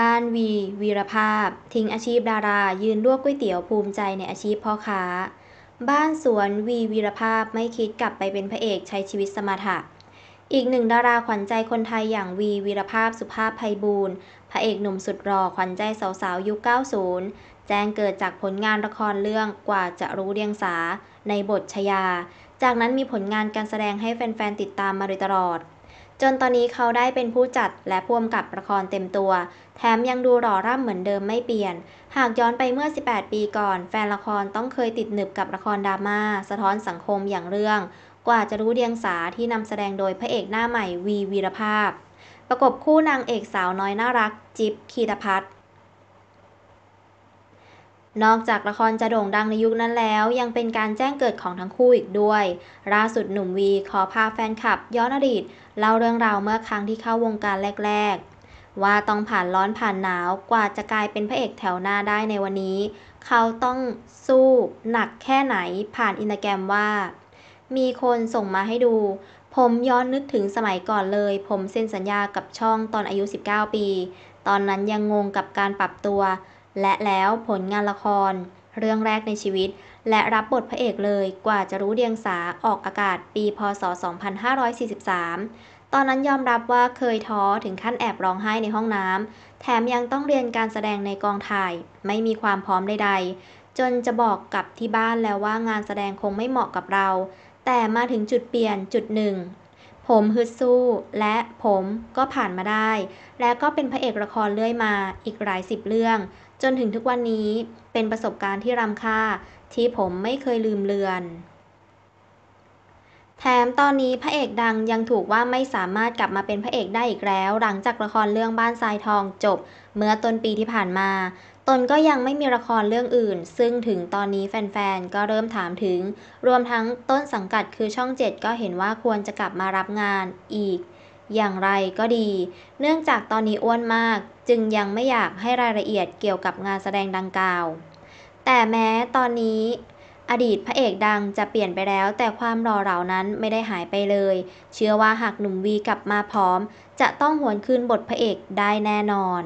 บ้าน วี วีรภาพทิ้งอาชีพดารายืนลวกก๋วยเตี๋ยวภูมิใจในอาชีพพ่อค้า บ้าน สวนวีวีรภาพไม่คิดกลับไปเป็นพระเอกใช้ชีวิตสมถะ อีกหนึ่งดาราขวัญใจคนไทยอย่างวีวีรภาพสุภาพไพบูลพระเอกหนุ่มสุดหล่อขวัญใจ สาวๆยุค90 แจ้งเกิดจากผลงานละครเรื่องกว่าจะรู้เรียงสาในบทชยา จากนั้นมีผลงานการแสดงให้แฟนๆติดตามมาโดยตลอดจนตอนนี้เขาได้เป็นผู้จัดและพ่วงกับละครเต็มตัว แถมยังดูหล่อร่ำเหมือนเดิมไม่เปลี่ยน หากย้อนไปเมื่อ 18 ปีก่อน แฟนละครต้องเคยติดหนึบกับละครดราม่าสะท้อนสังคมอย่างเรื่อง กว่าจะรู้เดียงสาที่นำแสดงโดยพระเอกหน้าใหม่วีวีรภาพ ประกบคู่นางเอกสาวน้อยน่ารัก จิ๊บคีตพัฒน์นอกจากละครจะโด่งดังในยุคนั้นแล้ว ยังเป็นการแจ้งเกิดของทั้งคู่อีกด้วย ล่าสุดหนุ่มวีขอพาแฟนคลับย้อนอดีตเล่าเรื่องราวเมื่อครั้งที่เข้าวงการแรกๆ ว่าต้องผ่านร้อนผ่านหนาวกว่าจะกลายเป็นพระเอกแถวหน้าได้ในวันนี้ เขาต้องสู้หนักแค่ไหนผ่านอินสตาแกรมว่า มีคนส่งมาให้ดู ผมย้อนนึกถึงสมัยก่อนเลย ผมเซ็นสัญญากับช่องตอนอายุ 19 ปี ตอนนั้นยังงงกับการปรับตัวและแล้วผลงานละคร เรื่องแรกในชีวิต และรับบทพระเอกเลยกว่าจะรู้เดียงสาออกอากาศปีพศ 2543 ตอนนั้นยอมรับว่าเคยท้อถึงขั้นแอบร้องไห้ในห้องน้ำแถมยังต้องเรียนการแสดงในกองถ่าย ไม่มีความพร้อมใดๆ จนจะบอกกับที่บ้านแล้วว่างานแสดงคงไม่เหมาะกับเรา แต่มาถึงจุดเปลี่ยนจุดหนึ่งผมฮึดสู้และผมก็ผ่านมาได้ และก็เป็นพระเอกละครเรื่อยมาอีกหลายสิบเรื่องจนถึงทุกวันนี้เป็นประสบการณ์ที่รำค่าที่ผมไม่เคยลืมเลือน แถมตอนนี้พระเอกดังยังถูกว่าไม่สามารถกลับมาเป็นพระเอกได้อีกแล้ว หลังจากละครเรื่องบ้านทรายทองจบ เมื่อต้นปีที่ผ่านมาตนก็ยังไม่มีละครเรื่องอื่น ซึ่งถึงตอนนี้แฟน ๆ ก็เริ่มถามถึง รวมทั้งต้นสังกัดคือช่อง7ก็เห็นว่าควรจะกลับมารับงานอีก อย่างไรก็ดี เนื่องจากตอนนี้อ้วนมากจึงยังไม่อยากให้รายละเอียดเกี่ยวกับงานแสดงดังกล่าว แต่แม้ตอนนี้ อดีตพระเอกดังจะเปลี่ยนไปแล้วแต่ความรอเหลานั้นไม่ได้หายไปเลย เชื่อว่าหากหนุ่มวีกลับมาพร้อม จะต้องหวนคืนบทพระเอกได้แน่นอน